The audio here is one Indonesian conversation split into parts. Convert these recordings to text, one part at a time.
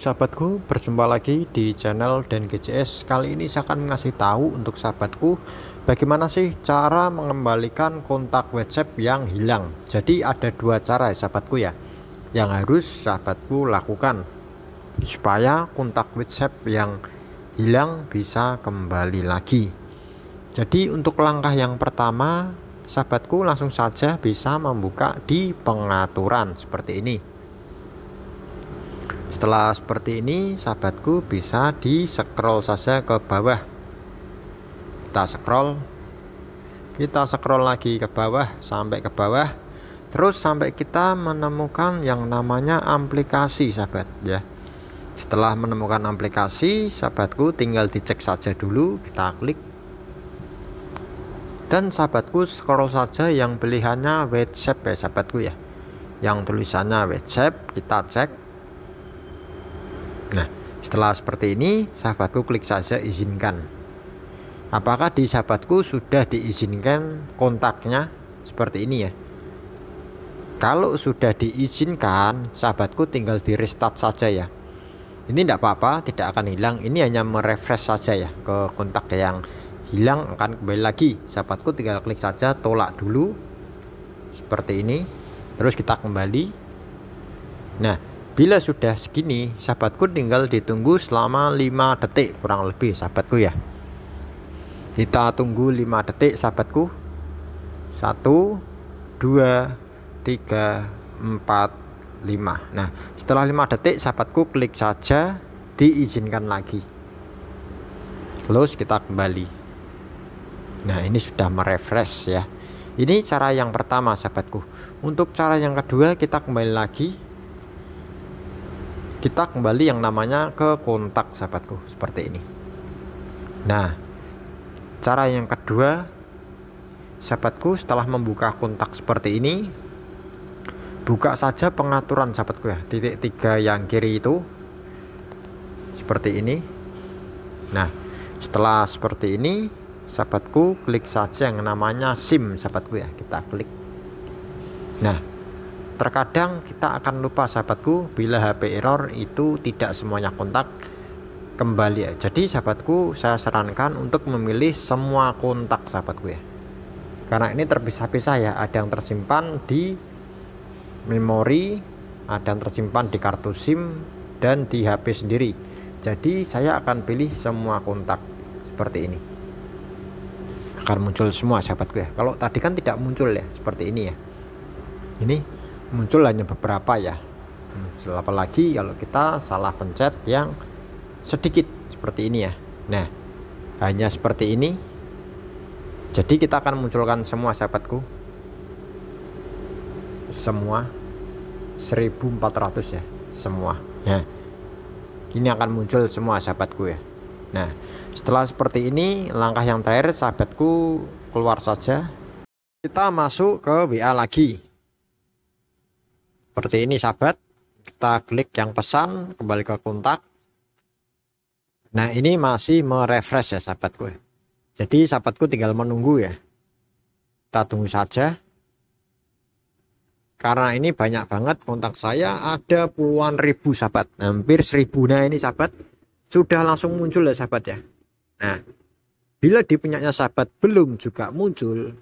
Sahabatku, berjumpa lagi di channel Dan GCS. Kali ini saya akan ngasih tahu untuk sahabatku bagaimana sih cara mengembalikan kontak WhatsApp yang hilang. Jadi ada dua cara ya sahabatku ya yang harus sahabatku lakukan supaya kontak WhatsApp yang hilang bisa kembali lagi. Jadi untuk langkah yang pertama, sahabatku langsung saja bisa membuka di pengaturan seperti ini. Setelah seperti ini, sahabatku bisa di scroll saja ke bawah. Kita scroll, kita scroll lagi ke bawah sampai ke bawah, terus sampai kita menemukan yang namanya aplikasi, sahabat. Ya, setelah menemukan aplikasi, sahabatku tinggal dicek saja dulu. Kita klik dan sahabatku scroll saja yang pilihannya WhatsApp ya sahabatku ya yang tulisannya WhatsApp kita cek Nah, setelah seperti ini, sahabatku klik saja izinkan. Apakah di sahabatku sudah diizinkan kontaknya seperti ini ya? Kalau sudah diizinkan, sahabatku tinggal di restart saja ya. Ini tidak apa-apa, tidak akan hilang. Ini hanya merefresh saja ya ke kontak yang hilang akan kembali lagi. Sahabatku tinggal klik saja tolak dulu seperti ini. Terus kita kembali. Nah, Bila sudah segini, sahabatku tinggal ditunggu selama 5 detik kurang lebih sahabatku ya. Kita tunggu 5 detik sahabatku. 1 2 3 4 5. Nah, setelah 5 detik sahabatku klik saja diizinkan lagi. Close kita kembali. Nah, ini sudah merefresh ya. Ini cara yang pertama sahabatku. Untuk cara yang kedua kita kembali lagi kita kembali yang namanya ke kontak sahabatku seperti ini nah cara yang kedua sahabatku setelah membuka kontak seperti ini buka saja pengaturan sahabatku ya titik tiga yang kiri itu seperti ini nah setelah seperti ini sahabatku klik saja yang namanya SIM sahabatku ya kita klik nah Terkadang kita akan lupa sahabatku bila HP error itu tidak semuanya kontak kembali ya. Jadi sahabatku saya sarankan untuk memilih semua kontak sahabatku ya. Karena ini terpisah-pisah ya, ada yang tersimpan di memori, ada yang tersimpan di kartu SIM dan di HP sendiri. Jadi saya akan pilih semua kontak seperti ini. Akan muncul semua sahabatku ya. Kalau tadi kan tidak muncul ya seperti ini ya. Ini muncul hanya beberapa ya selapa hmm, lagi kalau kita salah pencet yang sedikit seperti ini ya nah hanya seperti ini jadi kita akan munculkan semua sahabatku semua 1400 ya semua ya ini akan muncul semua sahabatku ya nah setelah seperti ini langkah yang terakhir sahabatku keluar saja kita masuk ke WA lagi seperti ini sahabat kita klik yang pesan kembali ke kontak nah ini masih merefresh ya sahabatku. jadi sahabatku tinggal menunggu ya kita tunggu saja karena ini banyak banget kontak saya ada puluhan ribu sahabat hampir seribu nah ini sahabat sudah langsung muncul ya sahabat ya nah bila di punyanya sahabat belum juga muncul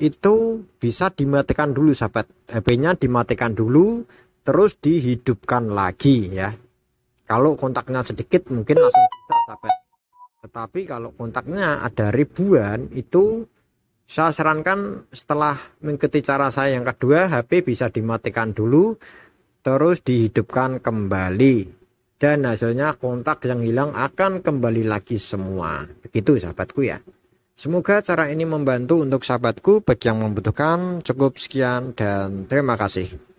itu bisa dimatikan dulu sahabat HP-nya dimatikan dulu terus dihidupkan lagi ya kalau kontaknya sedikit mungkin langsung bisa sahabat tetapi kalau kontaknya ada ribuan itu saya sarankan setelah mengikuti cara saya yang kedua HP bisa dimatikan dulu terus dihidupkan kembali dan hasilnya kontak yang hilang akan kembali lagi semua begitu sahabatku ya Semoga cara ini membantu untuk sahabatku bagi yang membutuhkan. Cukup sekian dan terima kasih.